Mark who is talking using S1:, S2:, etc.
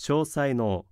S1: 詳細の